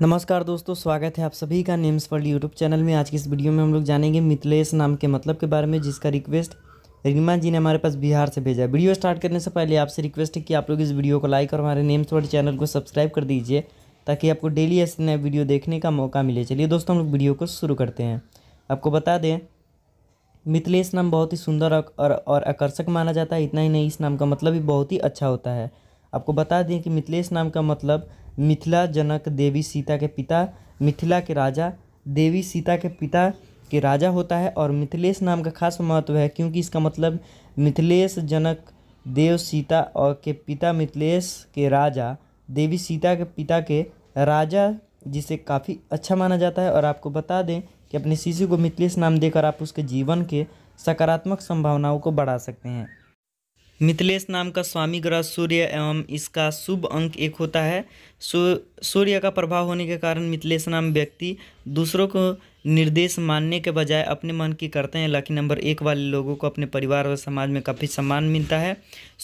नमस्कार दोस्तों स्वागत है आप सभी का नेम्स वर्ल्ड यूट्यूब चैनल में आज की इस वीडियो में हम लोग जानेंगे मिथिलेश नाम के मतलब के बारे में जिसका रिक्वेस्ट रीमा जी ने हमारे पास बिहार से भेजा वीडियो स्टार्ट करने से पहले आपसे रिक्वेस्ट है कि आप लोग इस वीडियो को लाइक और हमारे नेम्स वर्ल्ड चैनल को सब्सक्राइब कर दीजिए ताकि आपको डेली ऐसे नए वीडियो देखने का मौका मिले चलिए दोस्तों हम लोग वीडियो को शुरू करते हैं आपको बता दें मिथिलेश नाम बहुत ही सुंदर और और आकर्षक माना जाता है इतना ही नहीं इस नाम का मतलब भी बहुत ही अच्छा होता है आपको बता दें कि मिथिलेश नाम का मतलब मिथिला जनक देवी सीता के पिता मिथिला के राजा देवी सीता के पिता के राजा होता है और मिथिलेश नाम का खास महत्व है क्योंकि इसका मतलब मिथिलेश जनक देव सीता और के पिता मिथिलेश के राजा देवी सीता के पिता के राजा जिसे काफ़ी अच्छा माना जाता है और आपको बता दें कि अपने शिशु को मिथिलेश नाम देकर आप उसके जीवन के सकारात्मक संभावनाओं को बढ़ा सकते हैं मिथिलेश नाम का स्वामी ग्रह सूर्य एवं इसका शुभ अंक एक होता है सूर्य का प्रभाव होने के कारण मिथिलेश नाम व्यक्ति दूसरों को निर्देश मानने के बजाय अपने मन की करते हैं लकी नंबर एक वाले लोगों को अपने परिवार और समाज में काफ़ी सम्मान मिलता है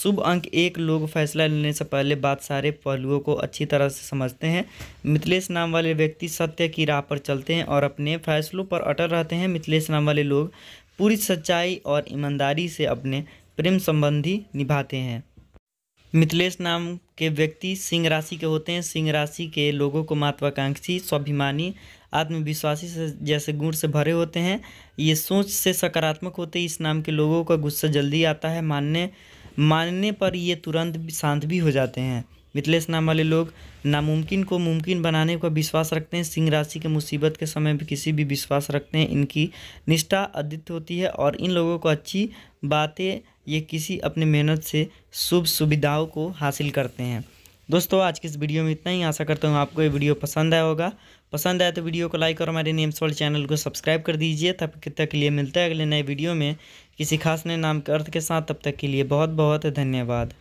शुभ अंक एक लोग फैसला लेने से पहले बात सारे पहलुओं को अच्छी तरह से समझते हैं मिथिलेश नाम वाले व्यक्ति सत्य की राह पर चलते हैं और अपने फैसलों पर अटल रहते हैं मिथिलेश नाम वाले लोग पूरी सच्चाई और ईमानदारी से अपने प्रेम संबंधी निभाते हैं मिथिलेश नाम के व्यक्ति सिंह राशि के होते हैं सिंह राशि के लोगों को महत्वाकांक्षी स्वाभिमानी आत्मविश्वासी से जैसे गुण से भरे होते हैं ये सोच से सकारात्मक होते इस नाम के लोगों का गुस्सा जल्दी आता है मानने मानने पर ये तुरंत शांत भी हो जाते हैं मिथिलेश नाम वाले लोग नामुमकिन को मुमकिन बनाने का विश्वास रखते हैं सिंह राशि के मुसीबत के समय भी किसी भी विश्वास रखते हैं इनकी निष्ठा अद्वित होती है और इन लोगों को अच्छी बातें ये किसी अपने मेहनत से शुभ सुविधाओं को हासिल करते हैं दोस्तों आज की इस वीडियो में इतना ही आशा करता हूँ आपको ये वीडियो पसंद आया होगा पसंद आया तो वीडियो को लाइक और हमारे नेम्स वर्ल्ड चैनल को सब्सक्राइब कर दीजिए तब तक के लिए मिलता है अगले नए वीडियो में किसी खास नए नाम के अर्थ के साथ तब तक के लिए बहुत बहुत धन्यवाद